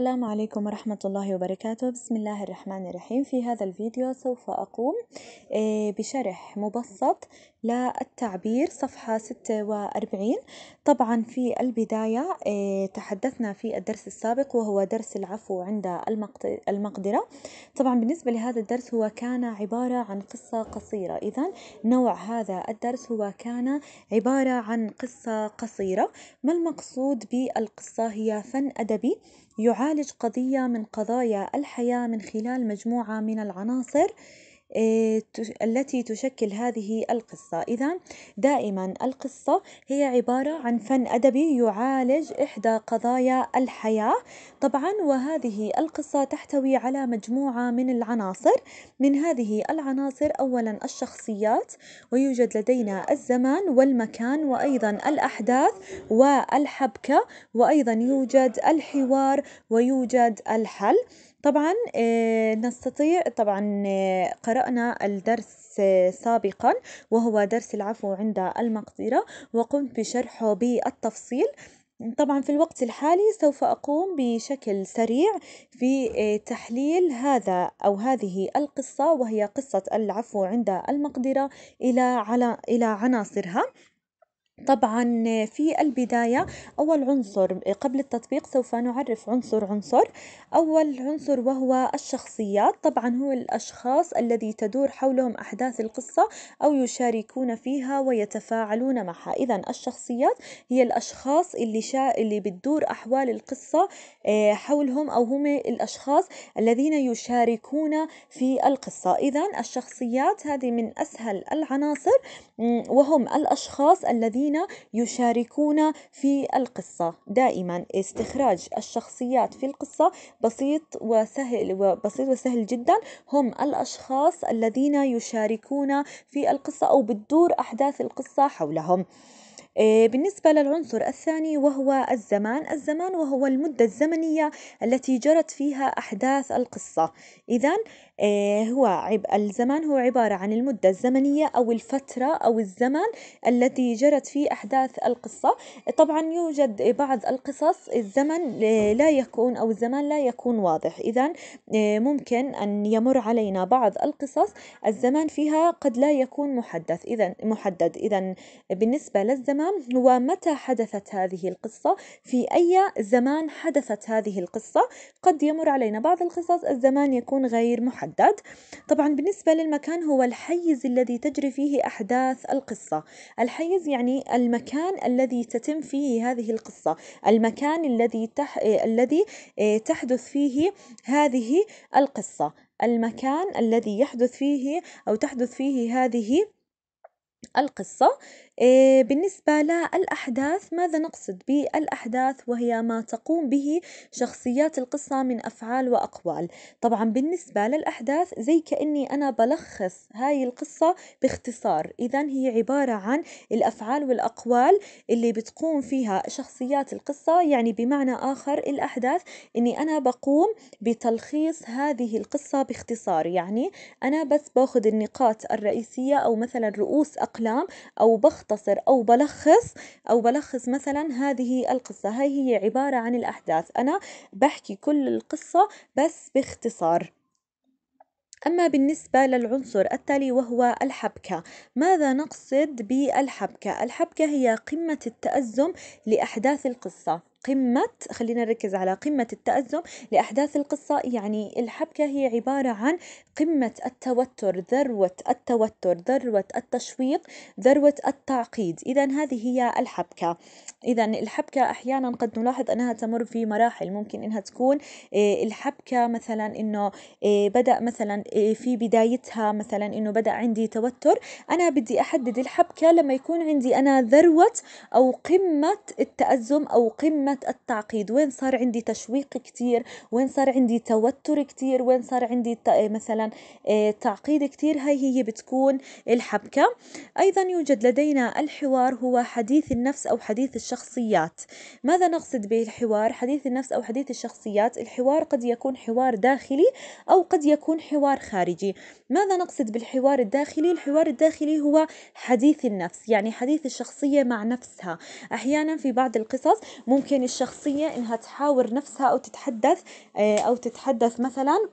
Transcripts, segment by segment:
السلام عليكم ورحمة الله وبركاته بسم الله الرحمن الرحيم في هذا الفيديو سوف أقوم إيه، بشرح مبسط للتعبير صفحة 46 طبعا في البداية إيه، تحدثنا في الدرس السابق وهو درس العفو عند المقدرة طبعا بالنسبة لهذا الدرس هو كان عبارة عن قصة قصيرة إذا نوع هذا الدرس هو كان عبارة عن قصة قصيرة ما المقصود بالقصة هي فن أدبي يعاد يعالج قضية من قضايا الحياة من خلال مجموعة من العناصر آه، التي تشكل هذه القصة إذا دائما القصة هي عبارة عن فن أدبي يعالج إحدى قضايا الحياة طبعا وهذه القصة تحتوي على مجموعة من العناصر من هذه العناصر أولا الشخصيات ويوجد لدينا الزمان والمكان وأيضا الأحداث والحبكة وأيضا يوجد الحوار ويوجد الحل. طبعًا آه، نستطيع طبعًا آه، قرأنا الدرس آه، سابقًا وهو درس العفو عند المقدرة وقمت بشرحه بالتفصيل، طبعًا في الوقت الحالي سوف أقوم بشكل سريع في تحليل هذا أو هذه القصة وهي قصة العفو عند المقدرة إلى -إلى عناصرها. طبعا في البداية أول عنصر قبل التطبيق سوف نعرف عنصر عنصر أول عنصر وهو الشخصيات طبعا هو الأشخاص الذي تدور حولهم أحداث القصة أو يشاركون فيها ويتفاعلون معها إذا الشخصيات هي الأشخاص اللي شا... اللي بتدور أحوال القصة آه، حولهم أو هم الأشخاص الذين يشاركون في القصة إذا الشخصيات هذه من أسهل العناصر وهم الأشخاص الذين الذين يشاركون في القصة دائما استخراج الشخصيات في القصة بسيط وسهل وبسيط وسهل جدا هم الأشخاص الذين يشاركون في القصة أو بتدور أحداث القصة حولهم. آه، بالنسبة للعنصر الثاني وهو الزمان، الزمان وهو المدة الزمنية التي جرت فيها أحداث القصة، إذا آه، هو عب الزمان هو عبارة عن المدة الزمنية أو الفترة أو الزمن التي جرت فيه أحداث القصة، طبعًا يوجد بعض القصص الزمن لا يكون أو الزمان لا يكون واضح، إذًا آه، ممكن أن يمر علينا بعض القصص الزمان فيها قد لا يكون محدث، إذًا محدد، إذًا بالنسبة للزمان هو متى حدثت هذه القصة؟ في أي زمان حدثت هذه القصة؟ قد يمر علينا بعض القصص الزمان يكون غير محدد. محدد طبعا بالنسبة للمكان هو الحيز الذي تجري فيه أحداث القصة الحيز يعني المكان الذي تتم فيه هذه القصة المكان الذي تح... الذي آه، تحدث فيه هذه القصة المكان الذي يحدث فيه أو تحدث فيه هذه القصة آه، بالنسبة للأحداث ماذا نقصد بالأحداث؟ وهي ما تقوم به شخصيات القصة من أفعال وأقوال، طبعًا بالنسبة للأحداث زي كأني أنا بلخص هاي القصة باختصار، إذًا هي عبارة عن الأفعال والأقوال اللي بتقوم فيها شخصيات القصة، يعني بمعنى آخر الأحداث إني أنا بقوم بتلخيص هذه القصة باختصار، يعني أنا بس باخد النقاط الرئيسية أو مثلًا رؤوس أقلام أو بخت بختصر أو بلخص أو بلخص مثلا هذه القصة هاي هي عبارة عن الأحداث أنا بحكي كل القصة بس باختصار أما بالنسبة للعنصر التالي وهو الحبكة، ماذا نقصد بالحبكة؟ الحبكة هي قمة التأزم لأحداث القصة. قمة خلينا نركز على قمة التأزم لأحداث القصة يعني الحبكة هي عبارة عن قمة التوتر ذروة التوتر ذروة التشويق ذروة التعقيد إذا هذه هي الحبكة إذا الحبكة أحيانا قد نلاحظ أنها تمر في مراحل ممكن أنها تكون آه، الحبكة مثلا أنه آه، بدأ مثلا آه، في بدايتها مثلا أنه بدأ عندي توتر أنا بدي أحدد الحبكة لما يكون عندي أنا ذروة أو قمة التأزم أو قمة كلمة التعقيد وين صار عندي تشويق كتير وين صار عندي توتر كتير وين صار عندي آه، مثلا آه، تعقيد كتير هاي هي بتكون الحبكة أيضا يوجد لدينا الحوار هو حديث النفس أو حديث الشخصيات ماذا نقصد به الحوار حديث النفس أو حديث الشخصيات الحوار قد يكون حوار داخلي أو قد يكون حوار خارجي ماذا نقصد بالحوار الداخلي الحوار الداخلي هو حديث النفس يعني حديث الشخصية مع نفسها أحيانا في بعض القصص ممكن ممكن الشخصية إنها تحاور نفسها أو تتحدث آه، أو تتحدث مثلا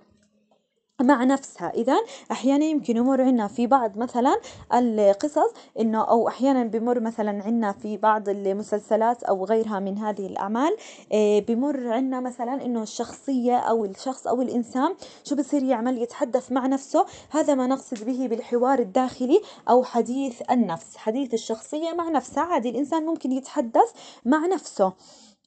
مع نفسها إذا أحيانا يمكن يمر عنا في بعض مثلا القصص إنه أو أحيانا بمر مثلا عنا في بعض المسلسلات أو غيرها من هذه الأعمال آه، بمر عنا مثلا إنه الشخصية أو الشخص أو الإنسان شو بصير يعمل يتحدث مع نفسه هذا ما نقصد به بالحوار الداخلي أو حديث النفس حديث الشخصية مع نفسها عادي الإنسان ممكن يتحدث مع نفسه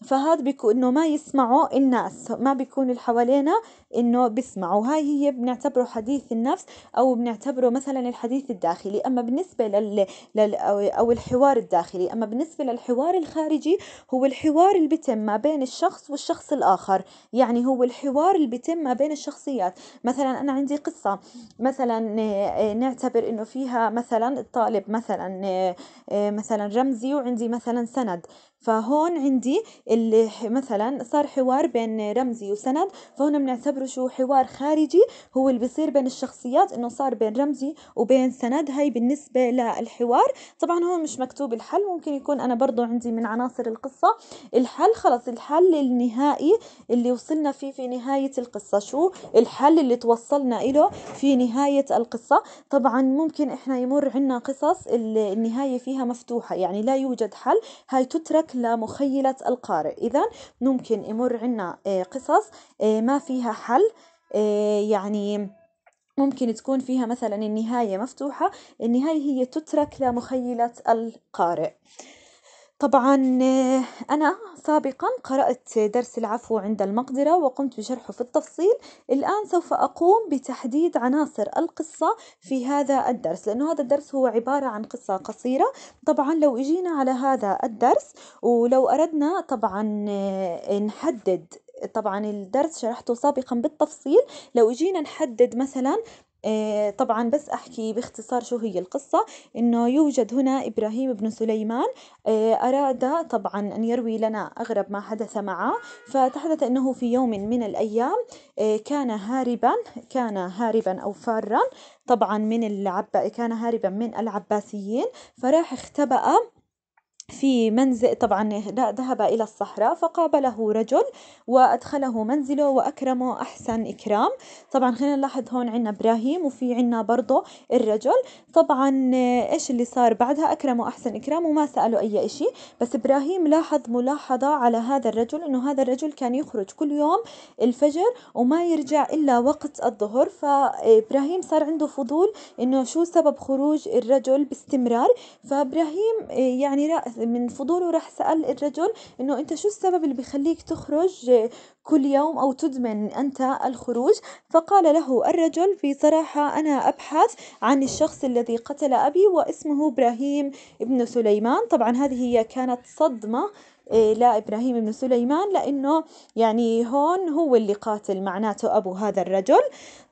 فهاد بيكون انه ما يسمعوا الناس ما بيكون اللي حوالينا انه بيسمعوا هاي هي بنعتبره حديث النفس او بنعتبره مثلا الحديث الداخلي اما بالنسبه لل, لل... او الحوار الداخلي اما بالنسبه للحوار الخارجي هو الحوار اللي بيتم ما بين الشخص والشخص الاخر يعني هو الحوار اللي بيتم ما بين الشخصيات مثلا انا عندي قصه مثلا آه، نعتبر انه فيها مثلا الطالب مثلا آه، آه، مثلا رمزي وعندي مثلا سند فهون عندي اللي مثلا صار حوار بين رمزي وسند فهون بنعتبره شو حوار خارجي هو اللي بيصير بين الشخصيات انه صار بين رمزي وبين سند هاي بالنسبة للحوار طبعا هون مش مكتوب الحل ممكن يكون انا برضو عندي من عناصر القصة الحل خلص الحل النهائي اللي وصلنا فيه في نهاية القصة شو الحل اللي توصلنا له في نهاية القصة طبعا ممكن احنا يمر عنا قصص النهاية فيها مفتوحة يعني لا يوجد حل هاي تترك شكل لمخيلة القارئ إذا ممكن يمر عنا آه، قصص آه، ما فيها حل آه، يعني ممكن تكون فيها مثلا النهاية مفتوحة النهاية هي تترك لمخيلة القارئ. طبعًا أنا سابقًا قرأت درس العفو عند المقدرة وقمت بشرحه في التفصيل، الآن سوف أقوم بتحديد عناصر القصة في هذا الدرس، لأنه هذا الدرس هو عبارة عن قصة قصيرة، طبعًا لو إجينا على هذا الدرس ولو أردنا طبعًا نحدد طبعًا الدرس شرحته سابقًا بالتفصيل، لو إجينا نحدد مثلًا. آه، طبعا بس أحكي باختصار شو هي القصة إنه يوجد هنا إبراهيم بن سليمان آه، أراد طبعا أن يروي لنا أغرب ما حدث معه فتحدث أنه في يوم من الأيام آه، كان هاربا كان هاربا أو فارا طبعا من العب كان هاربا من العباسيين فراح اختبأ في منزل طبعا ذهب إلى الصحراء فقابله رجل وأدخله منزله وأكرمه أحسن إكرام طبعا خلينا نلاحظ هون عنا إبراهيم وفي عنا برضه الرجل طبعا إيش اللي صار بعدها أكرمه أحسن إكرام وما سأله أي إشي بس إبراهيم لاحظ ملاحظة على هذا الرجل إنه هذا الرجل كان يخرج كل يوم الفجر وما يرجع إلا وقت الظهر فإبراهيم صار عنده فضول إنه شو سبب خروج الرجل باستمرار فإبراهيم يعني من فضوله راح سأل الرجل إنه أنت شو السبب اللي بخليك تخرج كل يوم أو تدمن أنت الخروج؟ فقال له الرجل بصراحة أنا أبحث عن الشخص الذي قتل أبي واسمه إبراهيم ابن سليمان، طبعا هذه هي كانت صدمة. إيه، لا إبراهيم بن سليمان لأنه يعني هون هو اللي قاتل معناته أبو هذا الرجل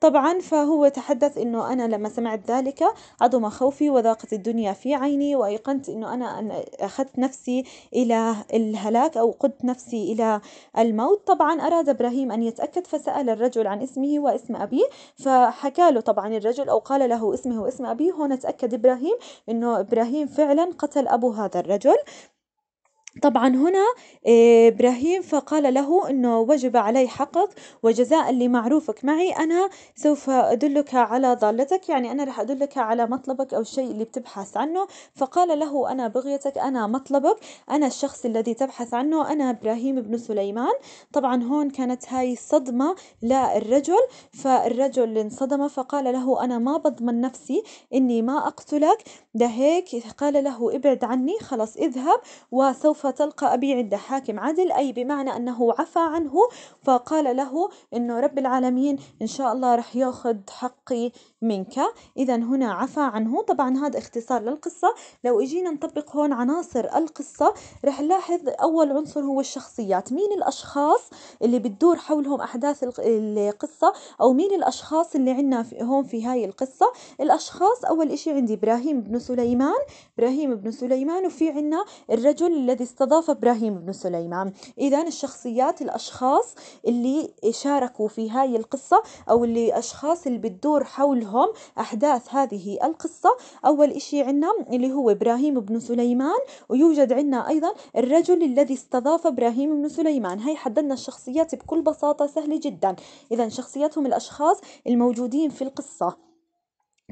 طبعا فهو تحدث أنه أنا لما سمعت ذلك عظم خوفي وذاقت الدنيا في عيني وأيقنت أنه أنا أخذت نفسي إلى الهلاك أو قدت نفسي إلى الموت طبعا أراد إبراهيم أن يتأكد فسأل الرجل عن اسمه واسم أبيه فحكى له طبعا الرجل أو قال له اسمه واسم أبيه هون تأكد إبراهيم أنه إبراهيم فعلا قتل أبو هذا الرجل طبعا هنا آه، إبراهيم فقال له أنه وجب علي حقك وجزاء لمعروفك معي أنا سوف أدلك على ضالتك يعني أنا راح أدلك على مطلبك أو الشيء اللي بتبحث عنه فقال له أنا بغيتك أنا مطلبك أنا الشخص الذي تبحث عنه أنا إبراهيم بن سليمان طبعا هون كانت هاي الصدمة للرجل فالرجل انصدم فقال له أنا ما بضمن نفسي إني ما أقتلك لهيك قال له ابعد عني خلاص اذهب وسوف تلقى أبي عند حاكم عدل أي بمعنى أنه عفى عنه فقال له أنه رب العالمين إن شاء الله رح ياخذ حقي منك إذا هنا عفى عنه طبعا هذا اختصار للقصة لو إجينا نطبق هون عناصر القصة رح نلاحظ أول عنصر هو الشخصيات مين الأشخاص اللي بتدور حولهم أحداث القصة أو مين الأشخاص اللي عنا في هون في هاي القصة الأشخاص أول إشي عندي إبراهيم بن سليمان إبراهيم بن سليمان وفي عنا الرجل الذي استضاف إبراهيم بن سليمان إذا الشخصيات الأشخاص اللي شاركوا في هاي القصة أو اللي أشخاص اللي بتدور حولهم أحداث هذه القصة أول شيء عندنا اللي هو إبراهيم بن سليمان ويوجد عندنا أيضا الرجل الذي استضاف إبراهيم بن سليمان هي حددنا الشخصيات بكل بساطة سهلة جدا إذا شخصياتهم الأشخاص الموجودين في القصة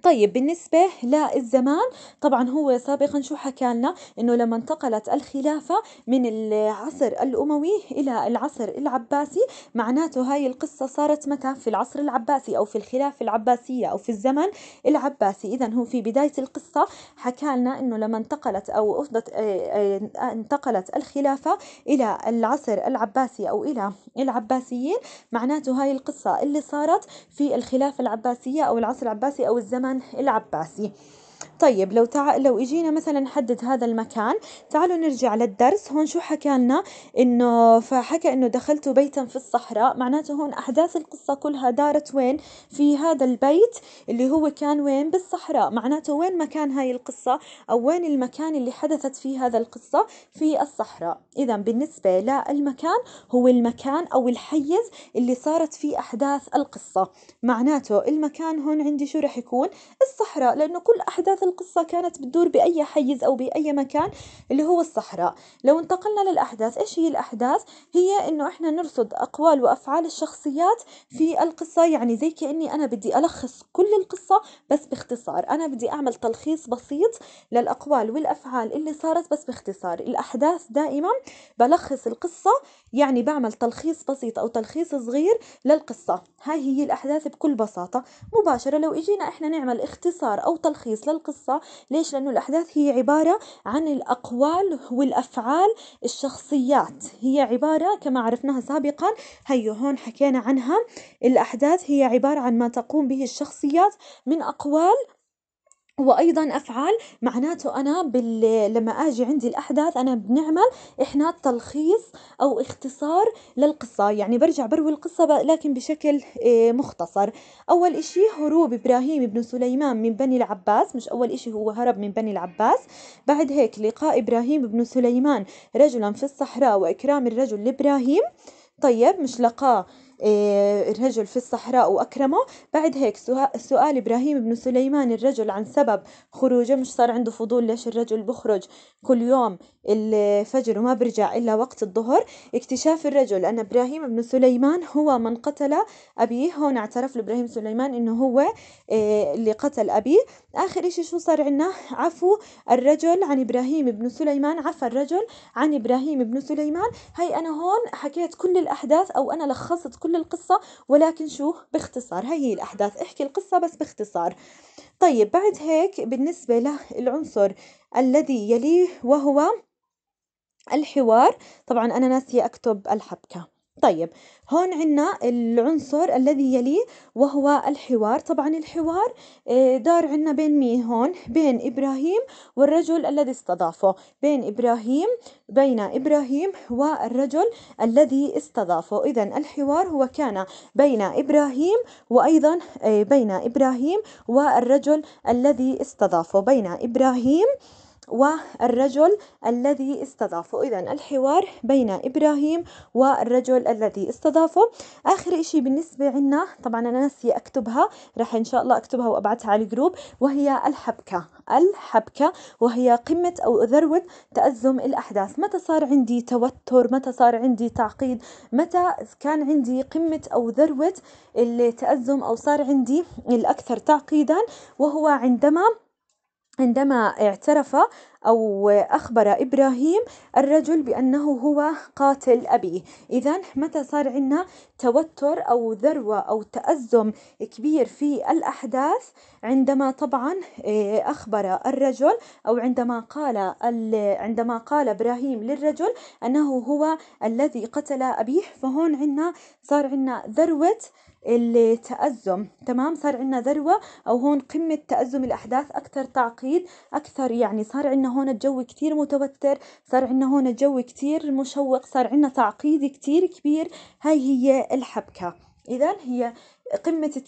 طيب بالنسبة للزمان طبعا هو سابقا شو حكى لنا انه لما انتقلت الخلافة من العصر الاموي الى العصر العباسي معناته هاي القصة صارت متى في العصر العباسي او في الخلافة العباسية او في الزمن العباسي اذا هو في بداية القصة حكى لنا انه لما انتقلت او افضت آه، آه، انتقلت الخلافة الى العصر العباسي او الى العباسيين معناته هاي القصة اللي صارت في الخلافة العباسية او العصر العباسي او الزمن الزمن العباسي طيب لو تع... لو اجينا مثلا نحدد هذا المكان تعالوا نرجع للدرس هون شو حكى لنا انه فحكى انه دخلت بيتا في الصحراء معناته هون احداث القصه كلها دارت وين في هذا البيت اللي هو كان وين بالصحراء معناته وين مكان هاي القصه او وين المكان اللي حدثت فيه هذا القصه في الصحراء اذا بالنسبه للمكان هو المكان او الحيز اللي صارت فيه احداث القصه معناته المكان هون عندي شو رح يكون الصحراء لانه كل احداث أحداث القصة كانت بتدور بأي حيز أو بأي مكان اللي هو الصحراء لو انتقلنا للأحداث إيش هي الأحداث هي إنه إحنا نرصد أقوال وأفعال الشخصيات في القصة يعني زي كأني أنا بدي ألخص كل القصة بس باختصار أنا بدي أعمل تلخيص بسيط للأقوال والأفعال اللي صارت بس باختصار الأحداث دائما بلخص القصة يعني بعمل تلخيص بسيط أو تلخيص صغير للقصة هاي هي الأحداث بكل بساطة مباشرة لو إجينا إحنا نعمل اختصار أو تلخيص للقصة القصة ليش لأنه الأحداث هي عبارة عن الأقوال والأفعال الشخصيات هي عبارة كما عرفناها سابقا هي هون حكينا عنها الأحداث هي عبارة عن ما تقوم به الشخصيات من أقوال وأيضاً أفعال معناته أنا بال لما آجي عندي الأحداث أنا بنعمل إحنا تلخيص أو اختصار للقصة يعني برجع بروي القصة لكن بشكل آه، مختصر أول إشي هروب إبراهيم بن سليمان من بني العباس مش أول إشي هو هرب من بني العباس بعد هيك لقاء إبراهيم بن سليمان رجلاً في الصحراء وإكرام الرجل لإبراهيم طيب مش لقاه إيه، الرجل في الصحراء وأكرمه بعد هيك سؤال إبراهيم بن سليمان الرجل عن سبب خروجه مش صار عنده فضول ليش الرجل بخرج كل يوم الفجر وما برجع إلا وقت الظهر اكتشاف الرجل أن إبراهيم بن سليمان هو من قتل أبيه هون اعترف لإبراهيم سليمان إنه هو إيه، اللي قتل أبيه آخر إشي شو صار عنا عفو الرجل عن إبراهيم بن سليمان عفى الرجل عن إبراهيم بن سليمان هاي أنا هون حكيت كل الأحداث أو أنا لخصت كل من القصة ولكن شو باختصار هاي هي الأحداث احكي القصة بس باختصار طيب بعد هيك بالنسبة للعنصر الذي يليه وهو الحوار طبعا أنا ناسية أكتب الحبكة طيب هون عنا العنصر الذي يليه وهو الحوار طبعا الحوار آه، دار عنا بين مين هون بين إبراهيم والرجل الذي استضافه بين إبراهيم بين إبراهيم والرجل الذي استضافه إذا الحوار هو كان بين إبراهيم وأيضا آه، بين إبراهيم والرجل الذي استضافه بين إبراهيم والرجل الذي استضافه إذا الحوار بين إبراهيم والرجل الذي استضافه آخر إشي بالنسبة عنا طبعا أنا ناسية أكتبها راح إن شاء الله أكتبها وأبعتها على الجروب وهي الحبكة الحبكة وهي قمة أو ذروة تأزم الأحداث متى صار عندي توتر متى صار عندي تعقيد متى كان عندي قمة أو ذروة التأزم أو صار عندي الأكثر تعقيدا وهو عندما عندما اعترف أو أخبر إبراهيم الرجل بأنه هو قاتل أبيه إذا متى صار عندنا توتر أو ذروة أو تأزم كبير في الأحداث عندما طبعا إيه، أخبر الرجل أو عندما قال عندما قال إبراهيم للرجل أنه هو الذي قتل أبيه فهون عندنا صار عندنا ذروة التأزم تمام صار عندنا ذروة أو هون قمة تأزم الأحداث أكثر تعقيد أكثر يعني صار عندنا هون الجو كتير متوتر صار عندنا هون الجو كتير مشوق صار عندنا تعقيد كتير كبير هاي هي الحبكة إذا هي قمة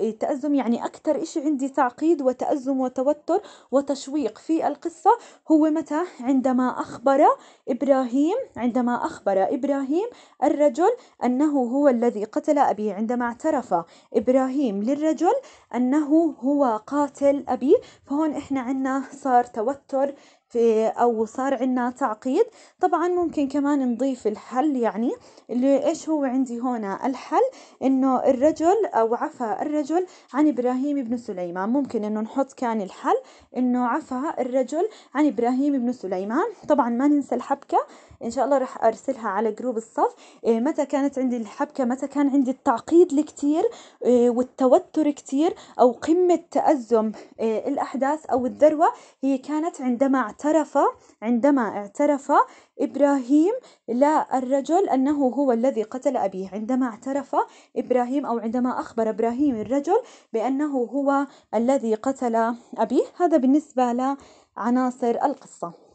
التأزم يعني أكثر إشي عندي تعقيد وتأزم وتوتر وتشويق في القصة هو متى عندما أخبر إبراهيم عندما أخبر إبراهيم الرجل أنه هو الذي قتل أبي عندما اعترف إبراهيم للرجل أنه هو قاتل أبي فهون إحنا عنا صار توتر في أو صار عنا تعقيد طبعا ممكن كمان نضيف الحل يعني اللي إيش هو عندي هنا الحل إنه الرجل أو عفا الرجل عن إبراهيم بن سليمان ممكن إنه نحط كان الحل إنه عفا الرجل عن إبراهيم بن سليمان طبعا ما ننسى الحبكة ان شاء الله راح ارسلها على جروب الصف إيه، متى كانت عندي الحبكه متى كان عندي التعقيد الكتير إيه، والتوتر كتير او قمه تازم إيه، الاحداث او الذروه هي كانت عندما اعترف عندما اعترف ابراهيم لا الرجل انه هو الذي قتل ابيه عندما اعترف ابراهيم او عندما اخبر ابراهيم الرجل بانه هو الذي قتل ابيه هذا بالنسبه لعناصر القصه